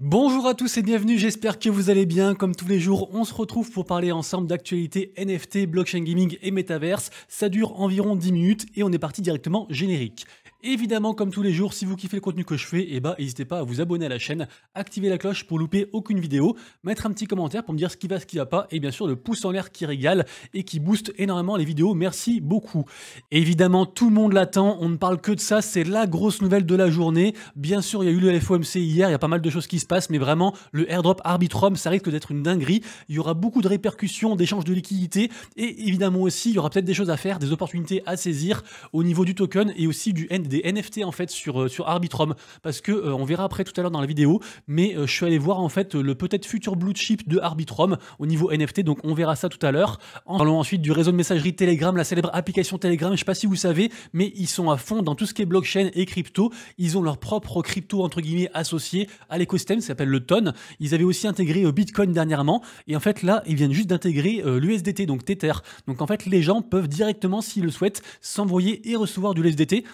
Bonjour à tous et bienvenue, j'espère que vous allez bien. Comme tous les jours, on se retrouve pour parler ensemble d'actualités NFT, blockchain gaming et metaverse. Ça dure environ 10 minutes et on est parti directement générique. Évidemment, comme tous les jours, si vous kiffez le contenu que je fais, eh ben, n'hésitez pas à vous abonner à la chaîne, activer la cloche pour louper aucune vidéo, mettre un petit commentaire pour me dire ce qui va, ce qui va pas, et bien sûr le pouce en l'air qui régale et qui booste énormément les vidéos. Merci beaucoup. Évidemment, tout le monde l'attend, on ne parle que de ça, c'est la grosse nouvelle de la journée. Bien sûr, il y a eu le FOMC hier, il y a pas mal de choses qui se passent, mais vraiment, le airdrop Arbitrum, ça risque d'être une dinguerie. Il y aura beaucoup de répercussions, d'échanges de liquidités, et évidemment aussi, il y aura peut-être des choses à faire, des opportunités à saisir au niveau du token et aussi du ND NFT en fait sur, euh, sur Arbitrum parce que euh, on verra après tout à l'heure dans la vidéo, mais euh, je suis allé voir en fait le peut-être futur blue chip de Arbitrum au niveau NFT, donc on verra ça tout à l'heure. En parlant ensuite du réseau de messagerie Telegram, la célèbre application Telegram, je sais pas si vous savez, mais ils sont à fond dans tout ce qui est blockchain et crypto. Ils ont leur propre crypto entre guillemets associé à l'écosystème, ça s'appelle le TON. Ils avaient aussi intégré Bitcoin dernièrement, et en fait là ils viennent juste d'intégrer l'USDT, donc Tether. Donc en fait les gens peuvent directement s'ils le souhaitent s'envoyer et recevoir du USDT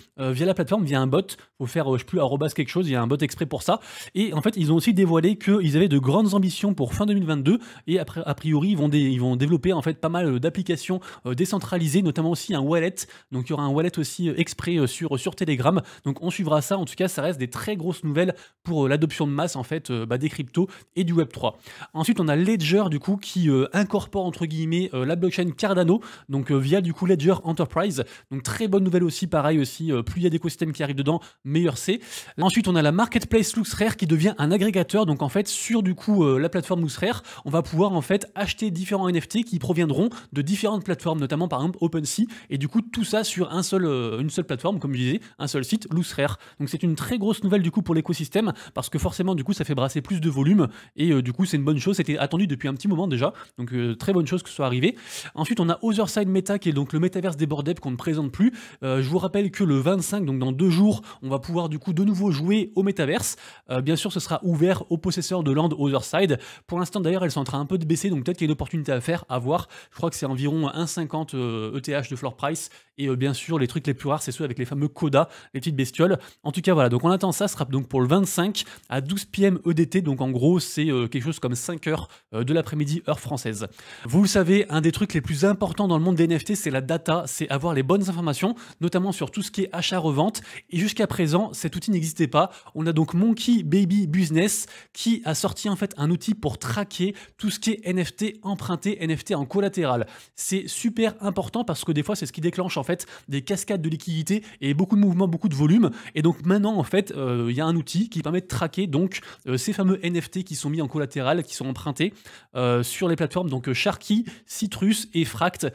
via la plateforme, via un bot. Faut faire, euh, je sais plus, arrobas quelque chose, il y a un bot exprès pour ça. Et en fait, ils ont aussi dévoilé qu'ils avaient de grandes ambitions pour fin 2022. Et après, a priori, ils vont, ils vont développer en fait pas mal euh, d'applications euh, décentralisées, notamment aussi un wallet. Donc il y aura un wallet aussi exprès sur, sur Telegram. Donc on suivra ça. En tout cas, ça reste des très grosses nouvelles pour l'adoption de masse en fait bah, des cryptos et du Web3. Ensuite, on a Ledger du coup qui incorpore entre guillemets la blockchain Cardano, donc via du coup Ledger Enterprise. Donc très bonne nouvelle aussi, pareil aussi, plus qui arrivent dedans, meilleur c'est. Ensuite, on a la marketplace Looks Rare qui devient un agrégateur. Donc en fait, sur du coup euh, la plateforme LuxRare, on va pouvoir en fait acheter différents NFT qui proviendront de différentes plateformes, notamment par exemple OpenSea. Et du coup, tout ça sur un seul, euh, une seule plateforme, comme je disais, un seul site, LuxRare. Rare. Donc c'est une très grosse nouvelle du coup pour l'écosystème parce que forcément du coup ça fait brasser plus de volume et euh, du coup c'est une bonne chose. C'était attendu depuis un petit moment déjà, donc très bonne chose que ce soit arrivé. Ensuite, on a Otherside Meta qui est donc le métaverse des qu'on ne présente plus. je vous rappelle que le 25 donc dans deux jours, on va pouvoir du coup de nouveau jouer au Metaverse. Euh, bien sûr, ce sera ouvert aux possesseurs de Land Side. Pour l'instant, d'ailleurs, elles sont en train un peu de baisser, donc peut-être qu'il y a une opportunité à faire, à voir. Je crois que c'est environ 1,50 ETH e de floor price. Et euh, bien sûr, les trucs les plus rares, c'est ceux avec les fameux CODA, les petites bestioles. En tout cas, voilà, donc on attend ça. Ce sera donc pour le 25 à 12 p.m. EDT, donc en gros, c'est euh, quelque chose comme 5 heures de l'après-midi, heure française. Vous le savez, un des trucs les plus importants dans le monde des NFT, c'est la data, c'est avoir les bonnes informations, notamment sur tout ce qui est achat vente Et jusqu'à présent, cet outil n'existait pas. On a donc Monkey Baby Business qui a sorti en fait un outil pour traquer tout ce qui est NFT emprunté, NFT en collatéral. C'est super important parce que des fois, c'est ce qui déclenche en fait des cascades de liquidités et beaucoup de mouvements, beaucoup de volume. Et donc maintenant, en fait, euh, il y a un outil qui permet de traquer donc euh, ces fameux NFT qui sont mis en collatéral, qui sont empruntés euh, sur les plateformes donc Sharky, Citrus et Fract.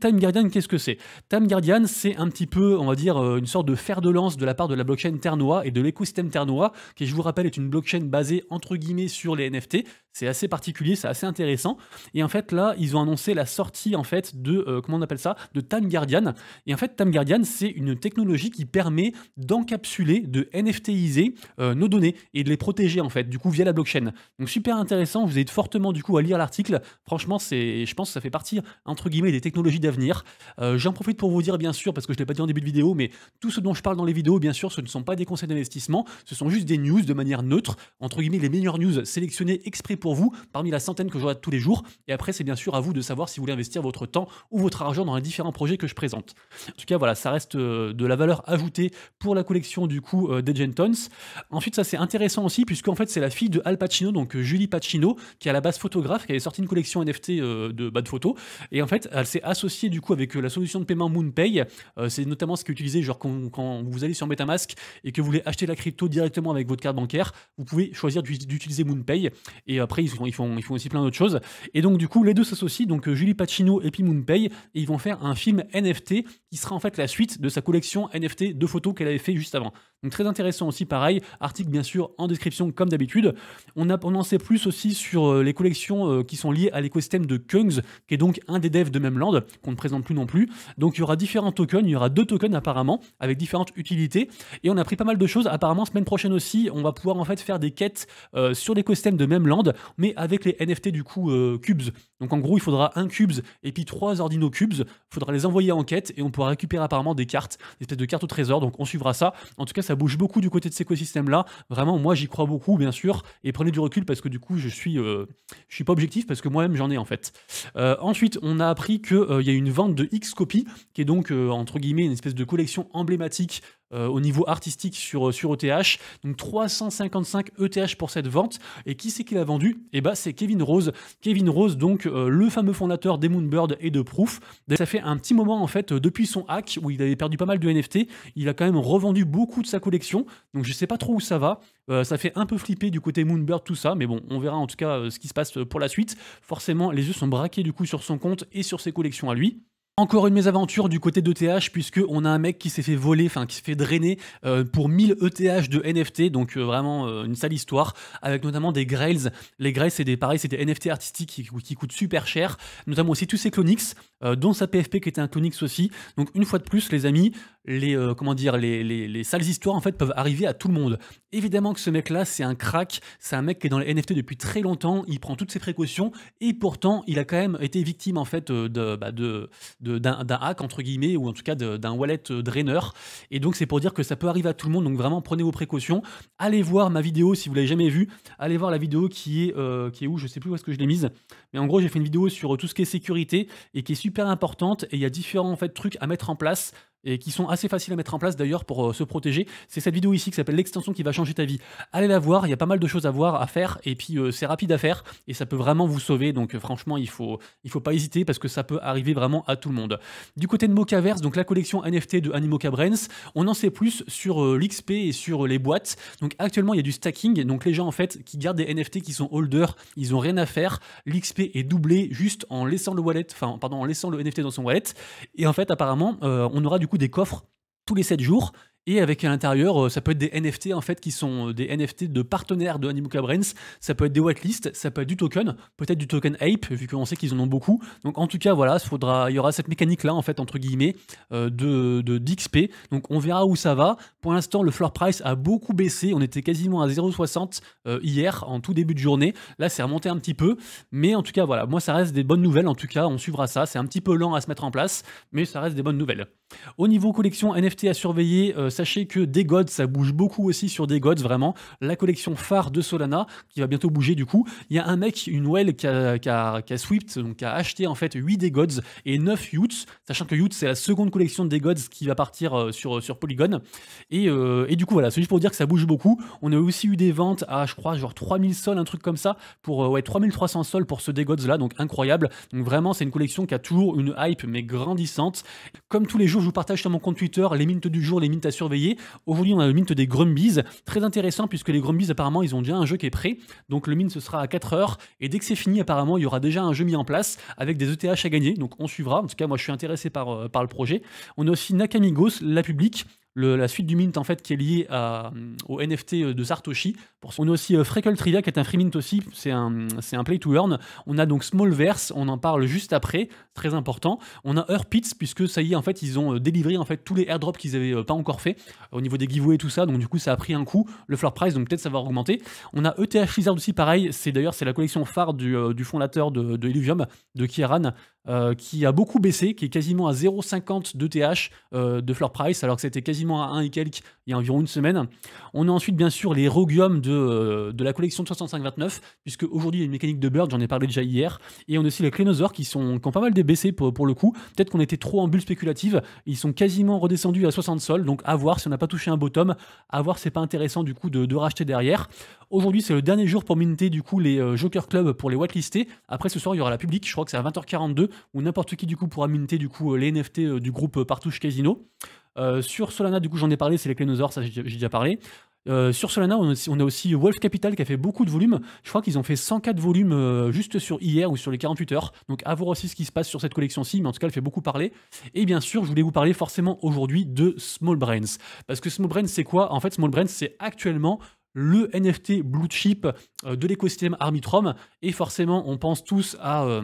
Time Guardian, qu'est-ce que c'est Time Guardian, c'est un petit peu, on va dire, une sorte de fer de lance de la part de la blockchain Ternoa et de l'écosystème Ternoa, qui je vous rappelle est une blockchain basée entre guillemets sur les NFT. C'est assez particulier, c'est assez intéressant. Et en fait là, ils ont annoncé la sortie en fait de euh, comment on appelle ça, de Time Guardian. Et en fait, Time Guardian, c'est une technologie qui permet d'encapsuler, de NFTiser euh, nos données et de les protéger en fait, du coup via la blockchain. Donc super intéressant. vous aide fortement du coup à lire l'article. Franchement, c'est, je pense, que ça fait partie entre guillemets des technologies d'avenir. Euh, j'en profite pour vous dire bien sûr parce que je l'ai pas dit en début de vidéo, mais tout ce dont je parle dans les vidéos, bien sûr, ce ne sont pas des conseils d'investissement, ce sont juste des news de manière neutre, entre guillemets les meilleures news sélectionnées exprès pour vous parmi la centaine que je vois tous les jours. Et après, c'est bien sûr à vous de savoir si vous voulez investir votre temps ou votre argent dans les différents projets que je présente. En tout cas, voilà, ça reste euh, de la valeur ajoutée pour la collection du coup euh, Ensuite, ça c'est intéressant aussi, puisque en fait, c'est la fille de Al Pacino, donc euh, Julie Pacino, qui est à la base photographe, qui avait sorti une collection NFT de, bas de photos. Et en fait, elle s'est associée du coup avec la solution de paiement MoonPay. c'est notamment ce qui est genre quand vous allez sur MetaMask et que vous voulez acheter la crypto directement avec votre carte bancaire, vous pouvez choisir d'utiliser MoonPay. Et après, ils font, aussi plein d'autres choses. Et donc, du coup, les deux s'associent, donc euh, Julie Pacino et puis MoonPay, et ils vont faire un film NFT qui sera en fait la suite de sa collection NFT de photos qu'elle avait fait juste avant. Donc très intéressant aussi, pareil, article bien sûr en description comme d'habitude. On a sait plus aussi sur euh, les collections euh, qui sont liées à l'écosystème de Kungs, qui est donc un des devs de Land qu'on ne présente plus non plus. Donc il y aura différents tokens, il y aura deux tokens apparemment, avec différentes utilités. Et on a pris pas mal de choses, apparemment semaine prochaine aussi, on va pouvoir en fait faire des quêtes euh, sur l'écosystème de Land mais avec les NFT du coup cubes. Donc en gros, il faudra un cubes et puis trois ordinaux cubes, il faudra les envoyer en quête et on pourra récupérer apparemment des cartes, des espèces de cartes au trésor, donc on suivra ça. En tout cas, ça ça bouge beaucoup du côté de cet écosystème-là. Vraiment, moi, j'y crois beaucoup, bien sûr. Et prenez du recul parce que du coup, je suis, euh, je suis pas objectif parce que moi-même, j'en ai en fait. Euh, ensuite, on a appris qu'il euh, il y a une vente de X copies, qui est donc, entre guillemets, une espèce de collection emblématique euh, au niveau artistique sur, euh, sur ETH. Donc 355 ETH pour cette vente. Et qui c'est qui l'a vendu Et eh bah ben, c'est Kevin Rose. Kevin Rose, donc euh, le fameux fondateur des Moonbird et de Proof. Ça fait un petit moment en fait, depuis son hack où il avait perdu pas mal de NFT, il a quand même revendu beaucoup de sa collection. Donc je sais pas trop où ça va. ça fait un peu flipper du côté Moonbird tout ça, mais bon, on verra en tout cas ce qui se passe pour la suite. Forcément, les yeux sont braqués du coup sur son compte et sur ses collections à lui. Encore une mésaventure du côté d'ETH, puisque on a un mec qui s'est fait voler, enfin qui s'est fait drainer euh, pour 1000 ETH de NFT, donc euh, vraiment euh, une sale histoire, avec notamment des Grails. Les Grails, c'est des, pareil, c'était NFT artistiques qui, qui, coûtent super cher, notamment aussi tous ces Clonix, dont sa PFP qui était un Clonix aussi. Donc une fois de plus, les amis, les, comment dire, les, les, sales histoires en fait peuvent arriver à tout le monde. Évidemment que ce mec-là, c'est un crack, c'est un mec qui est dans les NFT depuis très longtemps, il prend toutes ses précautions, et pourtant, il a quand même été victime en fait de bah, d'un hack, entre guillemets, ou en tout cas d'un wallet euh, drainer Et donc, c'est pour dire que ça peut arriver à tout le monde. Donc, vraiment, prenez vos précautions. Allez voir ma vidéo si vous l'avez jamais vue. Allez voir la vidéo qui est, euh, qui est où, je sais plus où est-ce que je l'ai mise. Mais en gros, j'ai fait une vidéo sur euh, tout ce qui est sécurité et qui est super importante. Et il y a différents en fait, trucs à mettre en place et qui sont assez faciles à mettre en place d'ailleurs pour euh, se protéger. C'est cette vidéo ici qui s'appelle l'extension qui va changer ta vie. Allez la voir, il y a pas mal de choses à voir, à faire, et puis euh, c'est rapide à faire, et ça peut vraiment vous sauver. Donc franchement, il faut, il faut pas hésiter parce que ça peut arriver vraiment à tout le monde. Du côté de Mocaverse, donc la collection NFT de Animoca cabrens on en sait plus sur euh, l'XP et sur les boîtes. Donc actuellement, il y a du stacking, donc les gens en fait qui gardent des NFT qui sont holder ils ont rien à faire. L'XP est doublé juste en laissant le wallet, enfin pardon, en laissant le NFT dans son wallet, et en fait apparemment, on aura du des coffres tous les 7 jours et avec à l'intérieur, euh, ça peut être des NFT en fait qui sont euh, des NFT de partenaires de Animoca Brands, ça peut être des whitelists, ça peut être du token, peut-être du token Ape vu qu'on sait qu'ils en ont beaucoup. Donc en tout cas voilà, faudra, il y aura cette mécanique là en fait entre guillemets euh, de d'XP. Donc on verra où ça va. Pour l'instant, le floor price a beaucoup baissé, on était quasiment à 0,60 hier en tout début de journée. Là, c'est remonté un petit peu, mais en tout cas voilà, moi ça reste des bonnes nouvelles en tout cas, on suivra ça, c'est un petit peu lent à se mettre en place, mais ça reste des bonnes nouvelles. Au niveau collection NFT à surveiller, euh, sachez que des gods, ça bouge beaucoup aussi sur des gods, vraiment. La collection phare de Solana, qui va bientôt bouger du coup. Il y a un mec, une well qui a, qui a, qui a donc qui a acheté en fait 8 des gods et 9 Utes, sachant que Utes, c'est la seconde collection des gods qui va partir euh, sur, sur Polygon. Et, euh, et, du coup, voilà, c'est juste pour dire que ça bouge beaucoup. On a aussi eu des ventes à, je crois, genre 3000 sols, un truc comme ça, pour ouais, 3300 sols pour ce des gods là, donc incroyable. Donc vraiment, c'est une collection qui a toujours une hype, mais grandissante. Comme tous les jours, je vous partage sur mon compte Twitter les mints du jour, les mints à surveiller. Aujourd'hui, on a le mint des Grumbies. Très intéressant puisque les Grumbies, apparemment, ils ont déjà un jeu qui est prêt. Donc le mint, ce sera à 4 heures. Et dès que c'est fini, apparemment, il y aura déjà un jeu mis en place avec des ETH à gagner. Donc on suivra. En tout cas, moi, je suis intéressé par, euh, par le projet. On a aussi Nakamigos, la publique la suite du mint en fait qui est liée à, euh, au NFT euh, de Sartoshi. On a aussi euh, Freckle Trivia qui est un free mint aussi, c'est un, c'est un play to earn. On a donc Smallverse, on en parle juste après, très important. On a Earpits puisque ça y est en fait ils ont délivré en fait tous les airdrops qu'ils n'avaient pas encore fait au niveau des giveaways et tout ça, donc du coup ça a pris un coup, le floor price donc peut-être ça va augmenter. On a ETH Lizard aussi pareil, c'est d'ailleurs c'est la collection phare du, fondateur de, de Illuvium, de Kieran, qui a beaucoup baissé, qui est quasiment à 0,50 d'ETH de floor price alors que c'était quasiment à 1 et quelques il y a environ une semaine. On a ensuite bien sûr les Roguium de, euh, de la collection de 65 puisque aujourd'hui il y a une mécanique de Bird, j'en ai parlé déjà hier. Et on a aussi les Clénosaures qui, sont, ont pas mal débaissé pour, pour le coup. Peut-être qu'on était trop en bulle spéculative. Ils sont quasiment redescendus à 60 sols, donc à voir si on n'a pas touché un bottom. À voir, c'est pas intéressant du coup de, racheter derrière. Aujourd'hui c'est le dernier jour pour minter du coup les euh, Joker Club pour les whitelistés. Après ce soir il y aura la publique, je crois que c'est à 20h42, où n'importe qui du coup pourra minter du coup euh, les NFT du groupe Partouche Casino. Euh, sur Solana, du coup, j'en ai parlé, c'est les Clénosaures, ça j'ai déjà parlé. Euh, sur Solana, on a, aussi Wolf Capital qui a fait beaucoup de volumes. Je crois qu'ils ont fait 104 volumes euh, juste sur hier ou sur les 48 heures. Donc à voir aussi ce qui se passe sur cette collection-ci, mais en tout cas, elle fait beaucoup parler. Et bien sûr, je voulais vous parler forcément aujourd'hui de Small Brains. Parce que Small Brains, c'est quoi En fait, Small Brains, c'est actuellement le NFT blue chip de l'écosystème Arbitrum. Et forcément, on pense tous à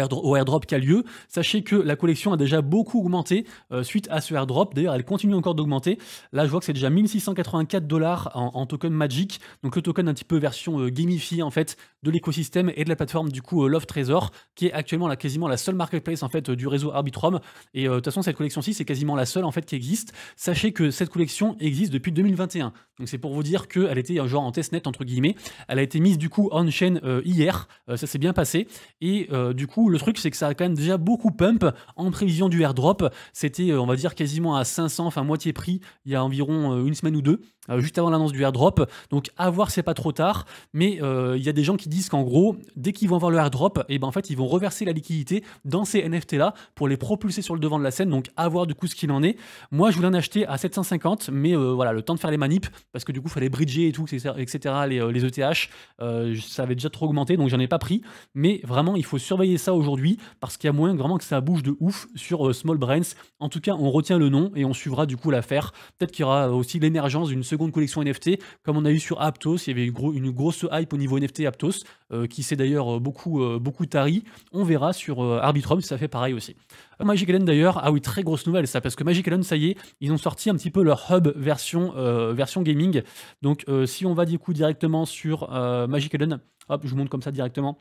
au, airdrop, qui a lieu. Sachez que la collection a déjà beaucoup augmenté euh, suite à ce airdrop. D'ailleurs, elle continue encore d'augmenter. Là, je vois que c'est déjà 1684 dollars en, token Magic. Donc le token un petit peu version euh, gamifiée en fait de l'écosystème et de la plateforme du coup euh, Love Trésor, qui est actuellement là, quasiment la seule marketplace en fait du réseau Arbitrum. Et de toute façon, cette collection-ci, c'est quasiment la seule en fait qui existe. Sachez que cette collection existe depuis 2021. Donc c'est pour vous dire qu'elle était genre en testnet entre guillemets. Elle a été mise du coup on chain hier. ça s'est bien passé et du coup le truc, c'est que ça a quand même déjà beaucoup pump en prévision du airdrop. C'était, euh, on va dire, quasiment à 500, enfin moitié prix, il y a environ euh, une semaine ou deux, euh, juste avant l'annonce du airdrop. Donc, à voir, c'est pas trop tard. Mais il y a des gens qui disent qu'en gros, dès qu'ils vont avoir le airdrop, et eh ben en fait, ils vont reverser la liquidité dans ces NFT-là pour les propulser sur le devant de la scène. Donc, à voir du coup ce qu'il en est. Moi, je voulais en acheter à 750, mais voilà, le temps de faire les manips, parce que du coup, il fallait bridger et tout, etc., les, ETH, e ça avait déjà trop augmenté, donc j'en ai pas pris. Mais vraiment, il faut surveiller ça aujourd'hui parce qu'il y a moyen vraiment que ça bouge de ouf sur euh, Small Brains. En tout cas, on retient le nom et on suivra du coup l'affaire. Peut-être qu'il y aura aussi l'émergence d'une seconde collection NFT, comme on a eu sur Aptos. Il y avait une, grosse hype au niveau NFT Aptos, euh, qui s'est d'ailleurs euh, beaucoup, beaucoup tari. On verra sur Arbitrum si ça fait pareil aussi. Magic Eden d'ailleurs, ah oui, très grosse nouvelle ça, parce que Magic Eden, ça y est, ils ont sorti un petit peu leur hub version, version gaming. Donc si on va du coup directement sur Magic Eden, hop, je vous montre comme ça directement.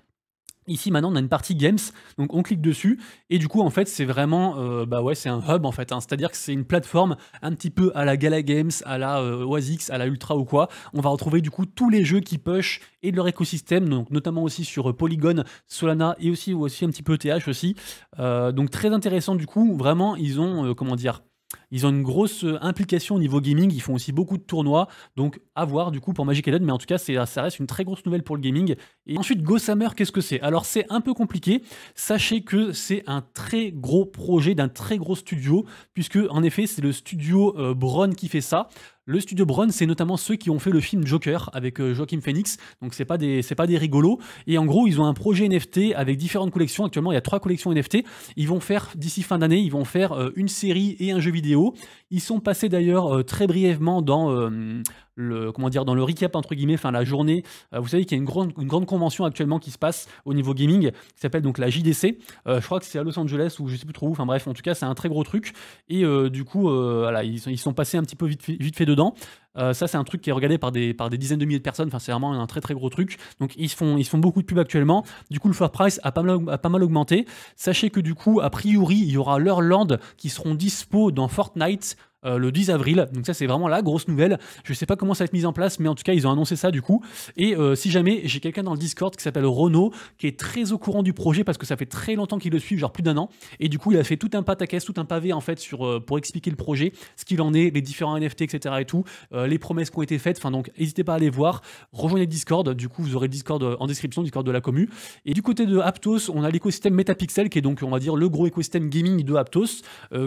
Ici maintenant on a une partie games, donc on clique dessus et du coup en fait c'est vraiment euh, bah ouais c'est un hub en fait, hein. c'est-à-dire que c'est une plateforme un petit peu à la Gala Games, à la euh, Oasis à la Ultra ou quoi. On va retrouver du coup tous les jeux qui push et de leur écosystème, donc notamment aussi sur euh, Polygon, Solana et aussi aussi un petit peu ETH aussi. donc très intéressant du coup, vraiment ils ont comment dire ils ont une grosse euh, implication au niveau gaming. Ils font aussi beaucoup de tournois. Donc, à voir du coup pour Magic Eden. Mais en tout cas, ça reste une très grosse nouvelle pour le gaming. Et ensuite, Go qu'est-ce que c'est Alors, c'est un peu compliqué. Sachez que c'est un très gros projet d'un très gros studio, puisque en effet, c'est le studio euh, Braun qui fait ça. Le studio Braun, c'est notamment ceux qui ont fait le film Joker avec euh, Joaquin Phoenix, donc c'est pas des c'est pas des rigolos. Et en gros, ils ont un projet NFT avec différentes collections. Actuellement, il y a trois collections NFT. Ils vont faire d'ici fin d'année, ils vont faire une série et un jeu vidéo ils sont passés d'ailleurs euh, très brièvement dans euh, le comment dire dans le recap entre guillemets, enfin la journée. Euh, vous savez qu'il y a une grande, convention actuellement qui se passe au niveau gaming, qui s'appelle donc la JDC. Euh, je crois que c'est à Los Angeles ou je sais plus trop où. Enfin bref, en tout cas c'est un très gros truc. Et euh, du coup, ils, sont passés un petit peu vite fait, dedans. ça, c'est un truc qui est regardé par des, par des dizaines de milliers de personnes. Enfin, c'est vraiment un très très gros truc. Donc, ils font, ils font beaucoup de pubs actuellement. Du coup, le fort price a pas, mal, pas mal augmenté. Sachez que du coup, a priori, il y aura leurs land qui seront dispo dans Fortnite euh, le 10 avril. Donc ça c'est vraiment la grosse nouvelle. Je sais pas comment ça va être mis en place, mais en tout cas ils ont annoncé ça du coup. Et euh, si jamais j'ai quelqu'un dans le Discord qui s'appelle Renaud, qui est très au courant du projet parce que ça fait très longtemps qu'il le suit, genre plus d'un an. Et du coup il a fait tout un pataquès, tout un pavé en fait sur euh, pour expliquer le projet, ce qu'il en est, les différents NFT, etc. et tout, les promesses qui ont été faites. Enfin donc n'hésitez pas à aller voir. Rejoignez le Discord. Du coup vous aurez le Discord en description, le Discord de la commune Et du côté de Aptos, on a l'écosystème Metapixel qui est donc on va dire le gros écosystème gaming de Aptos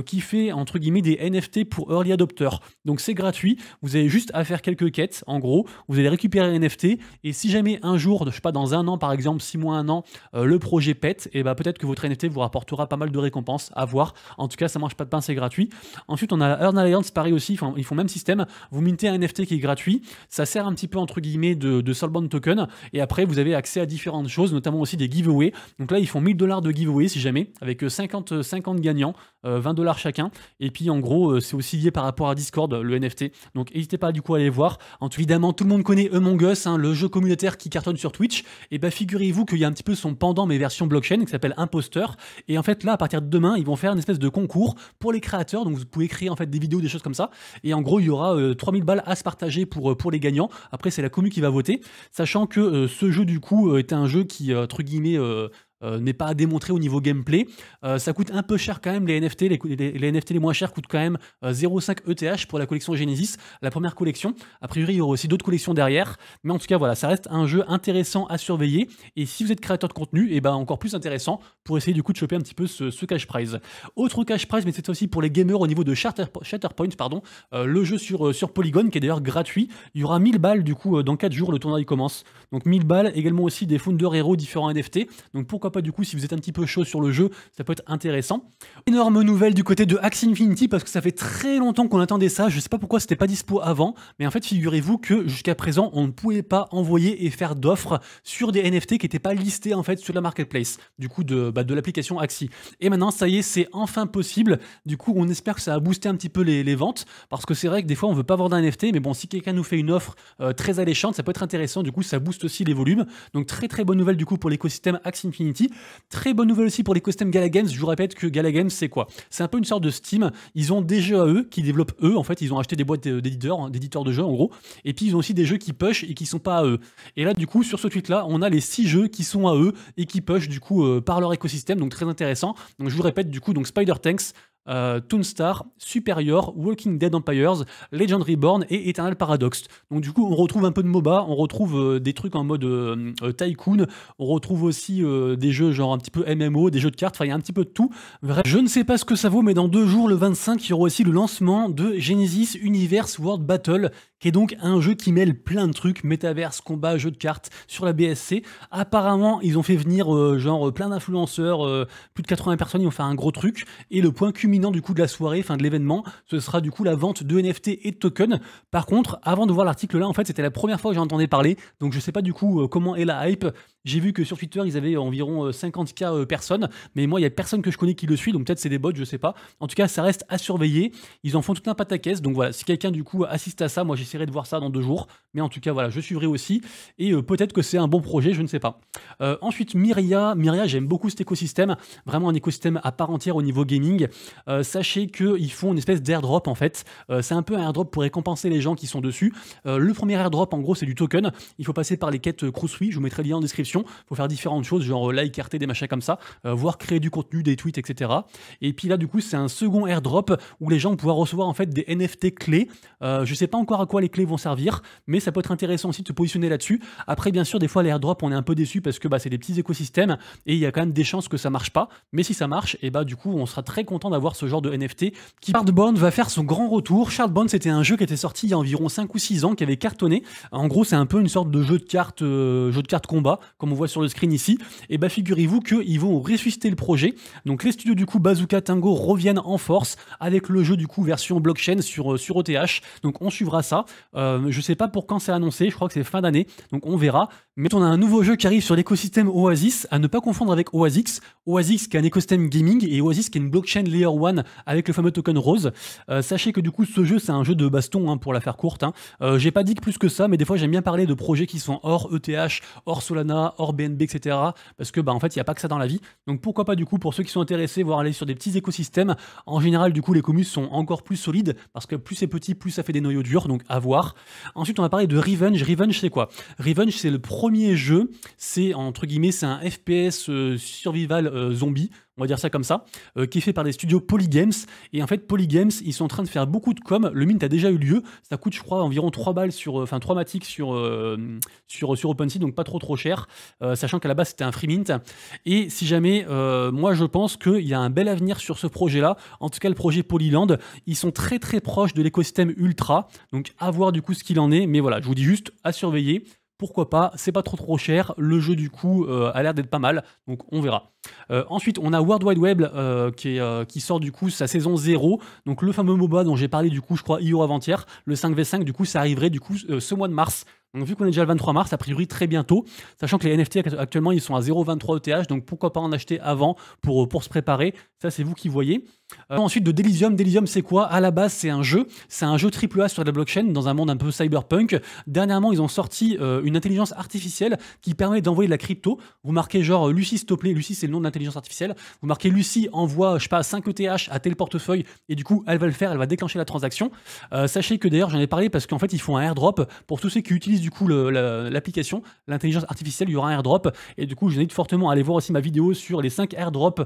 qui fait entre guillemets des NFT pour early Adopter, Donc c'est gratuit, vous avez juste à faire quelques quêtes, en gros, vous allez récupérer un NFT, et si jamais un jour, je sais pas, dans un an par exemple, 6 mois, un an, euh, le projet pète, et eh bah ben, peut-être que votre NFT vous rapportera pas mal de récompenses à voir. En tout cas, ça marche pas de pain, c'est gratuit. Ensuite, on a Earn Alliance, pareil aussi, ils font le même système, vous mintez un NFT qui est gratuit, ça sert un petit peu entre guillemets de, de token, et après vous avez accès à différentes choses, notamment aussi des giveaways. Donc là, ils font 1000 dollars de giveaways si jamais, avec 50, euh, 50 euh, gagnants, 20 dollars chacun, et puis en gros, c'est aussi par rapport à Discord, euh, le NFT. Donc n'hésitez pas du coup à aller voir. En tout, évidemment, tout le monde connaît Among Us, hein, le jeu communautaire qui cartonne sur Twitch. Et bah figurez-vous qu'il y a un petit peu son pendant mais version blockchain qui s'appelle Imposter. Et en fait là, à partir de demain, ils vont faire une espèce de concours pour les créateurs. Donc vous pouvez créer en fait des vidéos, des choses comme ça. Et en gros, il y aura 3000 euh, balles à se partager pour, euh, pour les gagnants. Après, c'est la commu qui va voter, sachant que ce jeu du coup est un jeu qui entre guillemets euh, n'est pas à démontrer au niveau gameplay. Euh, ça coûte un peu cher quand même, les NFT. Les, NFT les moins chers coûtent quand même 0,5 euh, ETH pour la collection Genesis, la première collection. A priori, il y aura aussi d'autres collections derrière. Mais en tout cas, voilà, ça reste un jeu intéressant à surveiller. Et si vous êtes créateur de contenu, et eh ben encore plus intéressant pour essayer du coup de choper un petit peu ce, cash prize. Autre cash prize, mais c'est aussi pour les gamers au niveau de Shatter, Shatterpoint, pardon, le jeu sur, sur Polygon qui est d'ailleurs gratuit. Il y aura 1000 balles du coup dans 4 jours, le tournoi commence. Donc 1000 balles, également aussi des Founder héros différents NFT. Donc pourquoi du coup si vous êtes un petit peu chaud sur le jeu, ça peut être intéressant. Énorme nouvelle du côté de Axie Infinity parce que ça fait très longtemps qu'on attendait ça, je sais pas pourquoi c'était pas dispo avant, mais en fait figurez-vous que jusqu'à présent on ne pouvait pas envoyer et faire d'offres sur des NFT qui n'étaient pas listés en fait sur la marketplace, du coup bah, de, l'application Axie. Et maintenant ça y est, c'est enfin possible, du coup on espère que ça a boosté un petit peu les, ventes, parce que c'est vrai que des fois on veut pas vendre d'un NFT, mais bon si quelqu'un nous fait une offre euh, très alléchante, ça peut être intéressant, du coup ça booste aussi les volumes, donc très très bonne nouvelle du coup pour l'écosystème Axie Infinity, Très bonne nouvelle aussi pour les costumes Games. Je vous répète que Gala c'est quoi C'est un peu une sorte de Steam. Ils ont des jeux à eux, qui développent eux. En fait, ils ont acheté des boîtes euh, d'éditeurs, hein, d'éditeurs de jeux en gros. Et puis, ils ont aussi des jeux qui push et qui sont pas à eux. Et là, du coup, sur ce tweet-là, on a les six jeux qui sont à eux et qui push du coup euh, par leur écosystème. Donc, très intéressant. Donc, je vous répète, du coup, donc Spider Tanks, euh, Toonstar, Superior, Walking Dead Empires, Legend Reborn et Eternal Paradox. Donc du coup, on retrouve un peu de MOBA, on retrouve euh, des trucs en mode euh, euh, tycoon, on retrouve aussi des jeux genre un petit peu MMO, des jeux de cartes, enfin il y a un petit peu de tout. je ne sais pas ce que ça vaut, mais dans deux jours, le 25, il y aura aussi le lancement de Genesis Universe World Battle, qui est donc un jeu qui mêle plein de trucs, métaverse, combat, jeu de cartes, sur la BSC. Apparemment, ils ont fait venir euh, genre plein d'influenceurs, euh, plus de 80 personnes, ils ont fait un gros truc. Et le point culminant du coup de la soirée, fin de l'événement, ce sera du coup la vente de NFT et de tokens. Par contre, avant de voir l'article là, en fait, c'était la première fois que j'en entendais parler, donc je sais pas du coup euh, comment est la hype. J'ai vu que sur Twitter, ils avaient environ 50K personnes, mais moi, il y a personne que je connais qui le suit, donc peut-être c'est des bots, je sais pas. En tout cas, ça reste à surveiller. Ils en font tout un pataquès, donc voilà, si quelqu'un du coup assiste à ça, moi j'ai j'essaierai de voir ça dans deux jours. Mais en tout cas, voilà, je suivrai aussi. Et euh, peut-être que c'est un bon projet, je ne sais pas. Euh, ensuite, Myria. Myria, j'aime beaucoup cet écosystème. Vraiment un écosystème à part entière au niveau gaming. Euh, sachez qu'ils font une espèce d'airdrop en fait. c'est un peu un airdrop pour récompenser les gens qui sont dessus. le premier airdrop, en gros, c'est du token. Il faut passer par les quêtes Croussoui. Je vous mettrai le lien en description. Il faut faire différentes choses, genre like, RT, des machins comme ça. voir créer du contenu, des tweets, etc. Et puis là, du coup, c'est un second airdrop où les gens vont pouvoir recevoir en fait des NFT clés. je sais pas encore à quoi les clés vont servir, mais ça peut être intéressant aussi de se positionner là-dessus. Après, bien sûr, des fois, les airdrops, on est un peu déçu parce que bah, c'est des petits écosystèmes et il y a quand même des chances que ça marche pas. Mais si ça marche, et eh bah, du coup, on sera très content d'avoir ce genre de NFT qui, Bond va faire son grand retour. Bond, c'était un jeu qui était sorti il y a environ 5 ou 6 ans, qui avait cartonné. En gros, c'est un peu une sorte de jeu de cartes, euh, jeu de cartes combat, comme on voit sur le screen ici. Et eh bah, figurez-vous qu'ils vont ressusciter le projet. Donc, les studios, du coup, Bazooka Tango reviennent en force avec le jeu, du coup, version blockchain sur, euh, sur OTH. Donc, on suivra ça. Euh, je ne sais pas pour quand c'est annoncé, je crois que c'est fin d'année, donc on verra. Mais on a un nouveau jeu qui arrive sur l'écosystème Oasis, à ne pas confondre avec Oasis Oasis qui est un écosystème gaming et Oasis qui est une blockchain layer 1 avec le fameux token Rose. Euh, sachez que du coup, ce jeu, c'est un jeu de baston hein, pour la faire courte. Hein. Euh, j'ai pas dit que plus que ça, mais des fois, j'aime bien parler de projets qui sont hors ETH, hors Solana, hors BNB, etc. Parce que, bah, en fait, il n'y a pas que ça dans la vie. Donc pourquoi pas, du coup, pour ceux qui sont intéressés, voir aller sur des petits écosystèmes. En général, du coup, les communes sont encore plus solides parce que plus c'est petit, plus ça fait des noyaux durs. Donc à voir. Ensuite, on va parler de Revenge. Revenge, c'est quoi Revenge, c'est le premier jeu, c'est entre guillemets, c'est un FPS euh, survival euh, zombie, on va dire ça comme ça, euh, qui est fait par des studios Polygames. Et en fait, Polygames, ils sont en train de faire beaucoup de com. Le mint a déjà eu lieu. Ça coûte, je crois, environ 3 balles sur, enfin 3 matiques sur, sur, sur OpenSea, donc pas trop trop cher, sachant qu'à la base c'était un free mint. Et si jamais, moi je pense qu'il y a un bel avenir sur ce projet-là, en tout cas le projet Polyland, ils sont très très proches de l'écosystème Ultra, donc à voir du coup ce qu'il en est. Mais voilà, je vous dis juste à surveiller pourquoi pas, c'est pas trop trop cher, le jeu du coup euh, a l'air d'être pas mal, donc on verra. Euh, ensuite, on a World Wide Web euh, qui, sort du coup sa saison 0, donc le fameux MOBA dont j'ai parlé du coup, je crois, hier avant-hier, le 5v5, du coup, ça arriverait du coup ce mois de mars. Donc vu qu'on est déjà le 23 mars, a priori très bientôt, sachant que les NFT actuellement ils sont à 0,23 ETH, donc pourquoi pas en acheter avant pour, pour se préparer, ça c'est vous qui voyez. Euh, ensuite de Delisium. Delisium, c'est quoi À la base, c'est un jeu. C'est un jeu AAA sur la blockchain dans un monde un peu cyberpunk. Dernièrement, ils ont sorti euh, une intelligence artificielle qui permet d'envoyer de la crypto. Vous marquez genre euh, Lucie, s'il te plaît. Lucie, c'est le nom de l'intelligence artificielle. Vous marquez Lucie, envoie, je sais pas, 5 ETH à tel portefeuille. Et du coup, elle va le faire, elle va déclencher la transaction. sachez que d'ailleurs, j'en ai parlé parce qu'en fait, ils font un airdrop. Pour tous ceux qui utilisent du coup l'application, l'intelligence artificielle, il y aura un airdrop. Et du coup, je invite fortement à aller voir aussi ma vidéo sur les 5 airdrops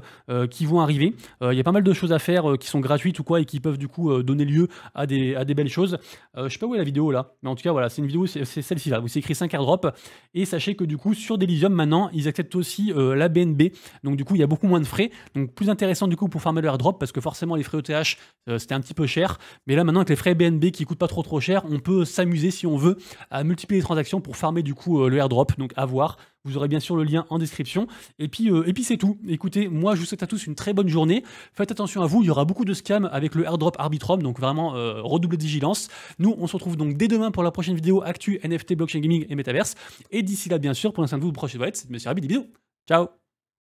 qui vont arriver. Il y a pas mal de choses à euh, qui sont gratuites ou quoi et qui peuvent du coup euh, donner lieu à des, à des belles choses. Euh, je sais pas où est la vidéo là, mais en tout cas voilà, c'est une vidéo, c'est celle-ci là, où c'est écrit 5 airdrop Et sachez que du coup sur Delisium maintenant, ils acceptent aussi la BNB, donc du coup il y a beaucoup moins de frais, donc plus intéressant du coup pour farmer le airdrop parce que forcément les frais ETH c'était un petit peu cher, mais là maintenant avec les frais BNB qui coûtent pas trop trop cher, on peut s'amuser si on veut à multiplier les transactions pour farmer du coup le airdrop, donc à voir. Vous aurez bien sûr le lien en description. Et puis, euh, et puis c'est tout. Écoutez, moi, je vous souhaite à tous une très bonne journée. Faites attention à vous. Il y aura beaucoup de scams avec le airdrop Arbitrum. Donc, vraiment, euh, redoublez de vigilance. Nous, on se retrouve donc dès demain pour la prochaine vidéo Actu, NFT, Blockchain Gaming et Metaverse. Et d'ici là, bien sûr, pour l'instant de vous, prochaine et Monsieur Rabbi. bisous. Ciao